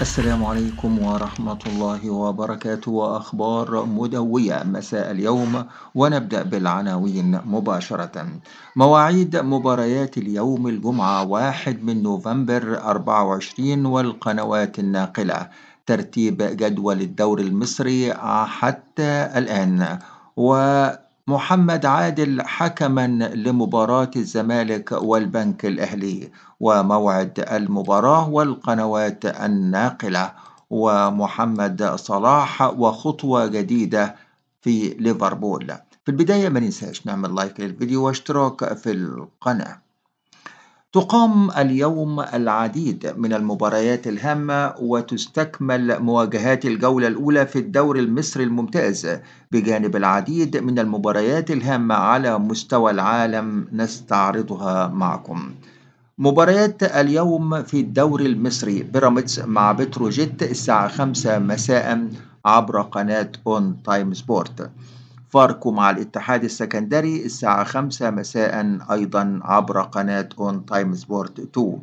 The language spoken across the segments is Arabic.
السلام عليكم ورحمة الله وبركاته وأخبار مدوية مساء اليوم ونبدأ بالعناوين مباشرة مواعيد مباريات اليوم الجمعة 1 من نوفمبر 24 والقنوات الناقلة ترتيب جدول الدوري المصري حتى الآن و محمد عادل حكما لمباراة الزمالك والبنك الأهلي وموعد المباراة والقنوات الناقلة ومحمد صلاح وخطوة جديدة في ليفربول في البداية ما ننساش نعمل لايك للفيديو واشتراك في القناة تقام اليوم العديد من المباريات الهامة وتستكمل مواجهات الجولة الأولى في الدوري المصري الممتاز بجانب العديد من المباريات الهامة على مستوى العالم نستعرضها معكم مباريات اليوم في الدوري المصري بيراميدز مع بتروجيت الساعة 5 مساء عبر قناة اون تايم سبورت فاركو مع الاتحاد السكندري الساعة 5 مساء أيضا عبر قناة أون تايم سبورت 2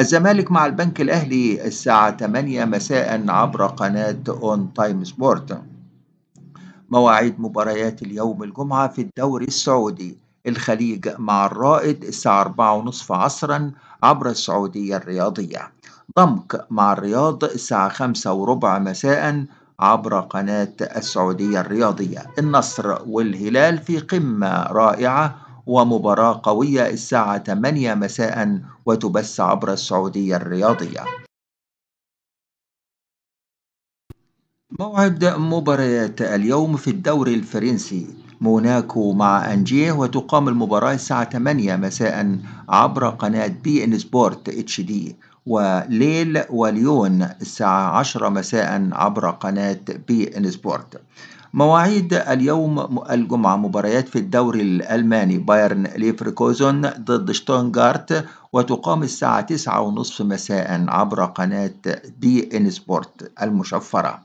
الزمالك مع البنك الأهلي الساعة 8 مساء عبر قناة أون تايم سبورت مواعيد مباريات اليوم الجمعة في الدوري السعودي الخليج مع الرائد الساعة 4:30 عصرا عبر السعودية الرياضية ضمك مع الرياض الساعة وربع مساء عبر قناة السعودية الرياضية النصر والهلال في قمة رائعة ومباراة قوية الساعة 8 مساء وتبث عبر السعودية الرياضية موعد مباريات اليوم في الدوري الفرنسي موناكو مع أنجيه وتقام المباراة الساعة 8 مساء عبر قناة بي إن سبورت اتش دي وليل وليون الساعة 10 مساء عبر قناة بي إن سبورت مواعيد اليوم الجمعة مباريات في الدوري الألماني بايرن ليفركوزن ضد شتونغارت وتقام الساعة 9:30 مساء عبر قناة بي إن سبورت المشفرة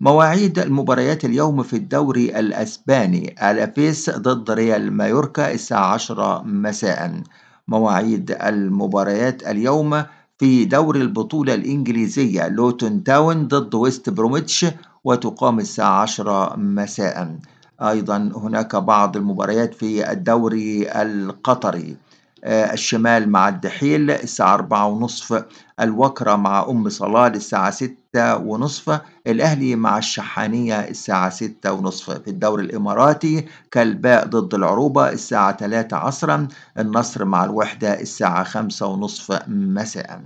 مواعيد المباريات اليوم في الدوري الأسباني ألافيس ضد ريال مايوركا الساعة 10 مساء مواعيد المباريات اليوم في دور البطولة الإنجليزية لوتون تاون ضد ويست بروميتش وتقام الساعة 10 مساء أيضا هناك بعض المباريات في الدوري القطري آه، الشمال مع الدحيل الساعة أربعة ونصف الوكرة مع أم صلاة للساعة ستة ونصف الأهلي مع الشحانية الساعة ستة ونصف في الدوري الإماراتي كالباء ضد العروبة الساعة ثلاثة عصرا النصر مع الوحدة الساعة خمسة ونصف مساء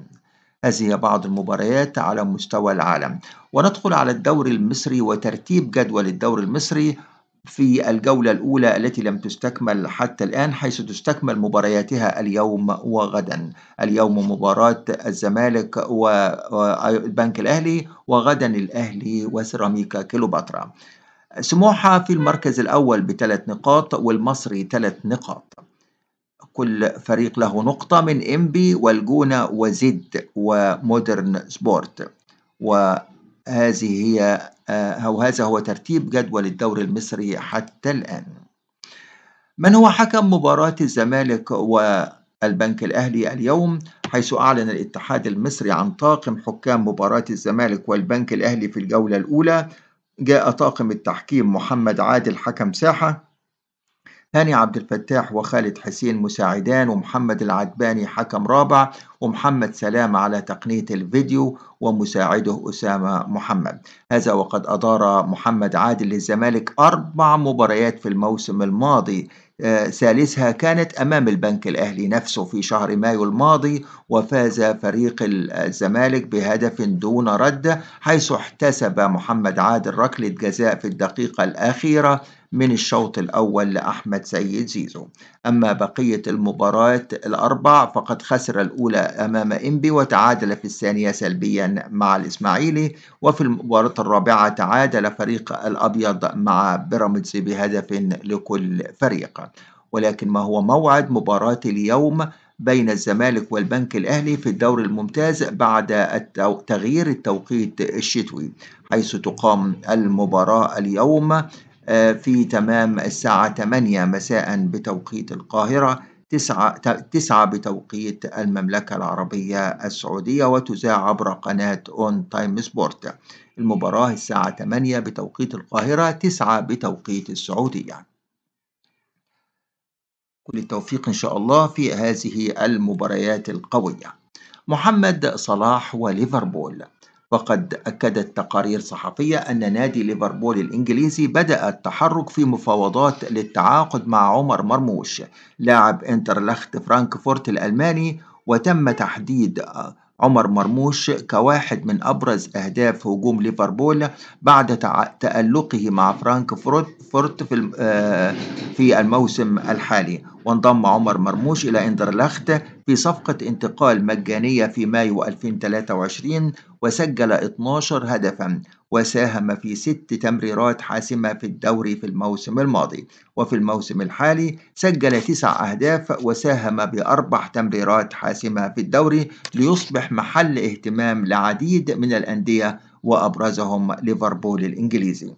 هذه بعض المباريات على مستوى العالم وندخل على الدوري المصري وترتيب جدول الدوري المصري في الجولة الأولى التي لم تستكمل حتى الآن حيث تستكمل مبارياتها اليوم وغدا اليوم مباراة الزمالك والبنك الأهلي وغدا الأهلي وسيراميكا كيلوباترا سموحة في المركز الأول بثلاث نقاط والمصري ثلاث نقاط كل فريق له نقطة من إمبي والجونة وزد ومودرن سبورت و هذه هي آه، أو هذا هو ترتيب جدول الدوري المصري حتى الآن من هو حكم مباراة الزمالك والبنك الأهلي اليوم حيث أعلن الاتحاد المصري عن طاقم حكام مباراة الزمالك والبنك الأهلي في الجولة الأولى جاء طاقم التحكيم محمد عادل حكم ساحة هاني عبد الفتاح وخالد حسين مساعدان ومحمد العدباني حكم رابع ومحمد سلام على تقنية الفيديو ومساعده أسامة محمد هذا وقد أدار محمد عادل للزمالك أربع مباريات في الموسم الماضي آه، ثالثها كانت أمام البنك الأهلي نفسه في شهر مايو الماضي وفاز فريق الزمالك بهدف دون رد حيث احتسب محمد عادل ركلة جزاء في الدقيقة الأخيرة من الشوط الأول لأحمد سيد زيزو أما بقية المباراة الأربع فقد خسر الأولى أمام إنبي وتعادل في الثانية سلبيا مع الإسماعيلي وفي المباراة الرابعة تعادل فريق الأبيض مع بيراميدز بهدف لكل فريق ولكن ما هو موعد مباراة اليوم بين الزمالك والبنك الأهلي في الدوري الممتاز بعد تغيير التوقيت الشتوي حيث تقام المباراة اليوم في تمام الساعة 8 مساء بتوقيت القاهرة 9 بتوقيت المملكة العربية السعودية وتذاع عبر قناة اون تايم سبورت المباراة الساعة 8 بتوقيت القاهرة 9 بتوقيت السعودية كل التوفيق إن شاء الله في هذه المباريات القوية محمد صلاح وليفربول وقد أكدت تقارير صحفية أن نادي ليفربول الإنجليزي بدأ التحرك في مفاوضات للتعاقد مع عمر مرموش لاعب انترلخت فرانكفورت الألماني وتم تحديد عمر مرموش كواحد من أبرز أهداف هجوم ليفربول بعد تألقه مع فرانكفورت آه، في الموسم الحالي وانضم عمر مرموش إلى إندرلخت في صفقة انتقال مجانية في مايو 2023 وسجل 12 هدفا وساهم في ست تمريرات حاسمة في الدوري في الموسم الماضي وفي الموسم الحالي سجل تسع أهداف وساهم بأربع تمريرات حاسمة في الدوري ليصبح محل اهتمام لعديد من الأندية وأبرزهم ليفربول الإنجليزي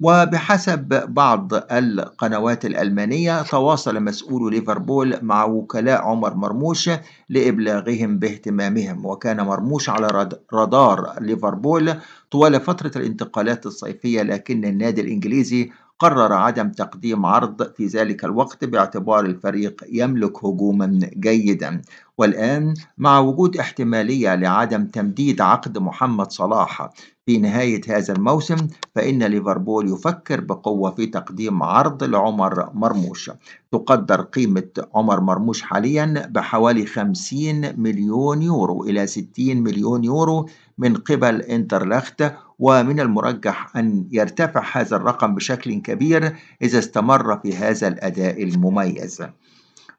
وبحسب بعض القنوات الألمانية تواصل مسؤول ليفربول مع وكلاء عمر مرموش لإبلاغهم باهتمامهم وكان مرموش على رادار ليفربول طوال فترة الانتقالات الصيفية لكن النادي الإنجليزي قرر عدم تقديم عرض في ذلك الوقت باعتبار الفريق يملك هجوما جيدا والآن مع وجود احتمالية لعدم تمديد عقد محمد صلاح في نهاية هذا الموسم فإن ليفربول يفكر بقوة في تقديم عرض لعمر مرموش تقدر قيمة عمر مرموش حاليا بحوالي 50 مليون يورو إلى 60 مليون يورو من قبل انترلخت ومن المرجح أن يرتفع هذا الرقم بشكل كبير إذا استمر في هذا الأداء المميز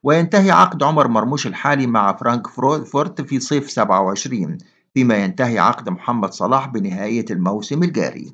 وينتهي عقد عمر مرموش الحالي مع فرانكفورت في صيف 27 فيما ينتهي عقد محمد صلاح بنهاية الموسم الجاري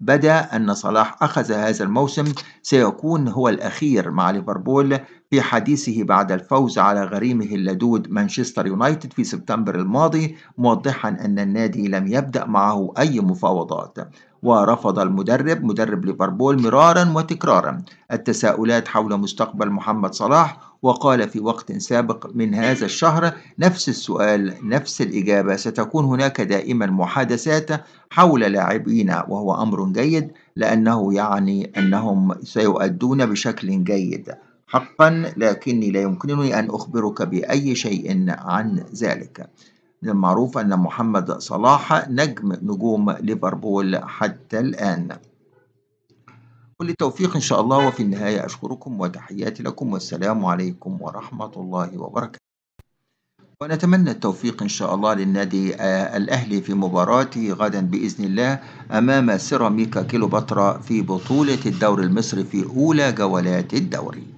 بدا أن صلاح أخذ هذا الموسم سيكون هو الأخير مع ليفربول في حديثه بعد الفوز على غريمه اللدود مانشستر يونايتد في سبتمبر الماضي موضحا أن النادي لم يبدأ معه أي مفاوضات ورفض المدرب مدرب ليفربول مرارا وتكرارا التساؤلات حول مستقبل محمد صلاح وقال في وقت سابق من هذا الشهر نفس السؤال نفس الإجابة ستكون هناك دائما محادثات حول لاعبينا وهو أمر جيد لأنه يعني أنهم سيؤدون بشكل جيد حقا لكني لا يمكنني أن أخبرك بأي شيء عن ذلك من المعروف أن محمد صلاح نجم نجوم ليفربول حتى الآن وللتوفيق إن شاء الله وفي النهاية أشكركم وتحياتي لكم والسلام عليكم ورحمة الله وبركاته ونتمنى التوفيق إن شاء الله للنادي آه، الأهلي في مباراته غدا بإذن الله أمام سيراميكا كيلوباترا في بطولة الدوري المصري في أولى جولات الدوري